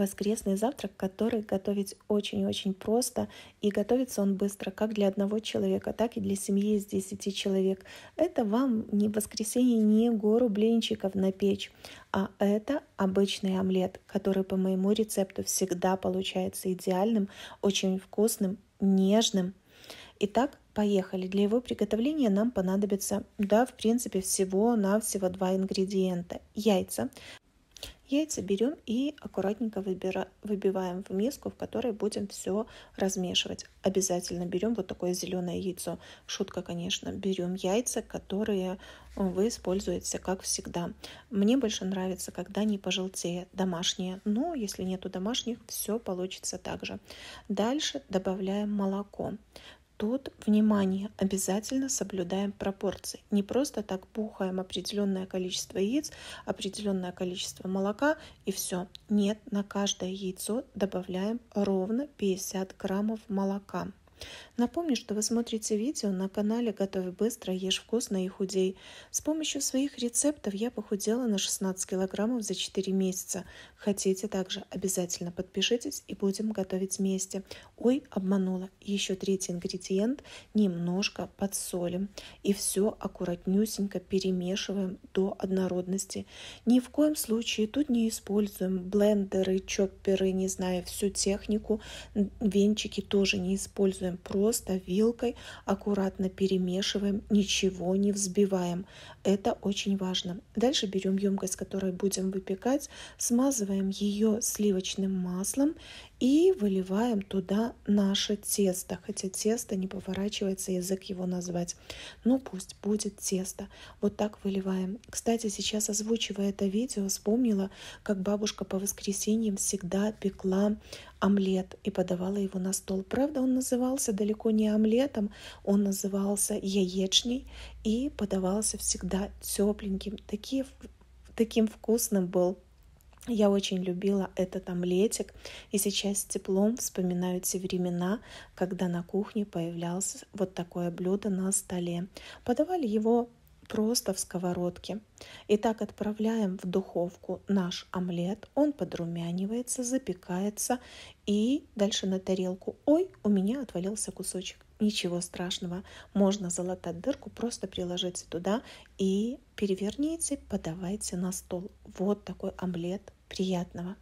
воскресный завтрак, который готовить очень-очень просто, и готовится он быстро как для одного человека, так и для семьи из 10 человек. Это вам не воскресенье не гору блинчиков на печь, а это обычный омлет, который по моему рецепту всегда получается идеальным, очень вкусным, нежным. Итак, поехали. Для его приготовления нам понадобится, да, в принципе, всего-навсего два ингредиента. Яйца, Яйца берем и аккуратненько выбира, выбиваем в миску, в которой будем все размешивать. Обязательно берем вот такое зеленое яйцо. Шутка, конечно. Берем яйца, которые вы используете, как всегда. Мне больше нравится, когда не пожелтее домашние. Но если нету домашних, все получится так же. Дальше добавляем молоко. Тут, внимание, обязательно соблюдаем пропорции. Не просто так бухаем определенное количество яиц, определенное количество молока и все. Нет, на каждое яйцо добавляем ровно 50 граммов молока. Напомню, что вы смотрите видео на канале «Готовь быстро, ешь вкусно и худей». С помощью своих рецептов я похудела на 16 килограммов за 4 месяца. Хотите также? Обязательно подпишитесь и будем готовить вместе. Ой, обманула. Еще третий ингредиент. Немножко подсолим. И все аккуратнюсенько перемешиваем до однородности. Ни в коем случае тут не используем блендеры, чопперы, не знаю, всю технику. Венчики тоже не используем делаем просто вилкой, аккуратно перемешиваем, ничего не взбиваем. Это очень важно. Дальше берем емкость, в которой будем выпекать, смазываем ее сливочным маслом и выливаем туда наше тесто, хотя тесто не поворачивается язык его назвать. Но ну, пусть будет тесто. Вот так выливаем. Кстати, сейчас озвучивая это видео, вспомнила, как бабушка по воскресеньям всегда пекла омлет и подавала его на стол. Правда, он назывался назывался далеко не омлетом, он назывался яичней и подавался всегда тепленьким. Такие, таким вкусным был я очень любила этот омлетик, и сейчас с теплом вспоминаю те времена, когда на кухне появлялось вот такое блюдо на столе. Подавали его просто в сковородке. Итак, отправляем в духовку наш омлет. Он подрумянивается, запекается. И дальше на тарелку. Ой, у меня отвалился кусочек. Ничего страшного, можно залатать дырку, просто приложите туда и переверните, подавайте на стол. Вот такой омлет приятного.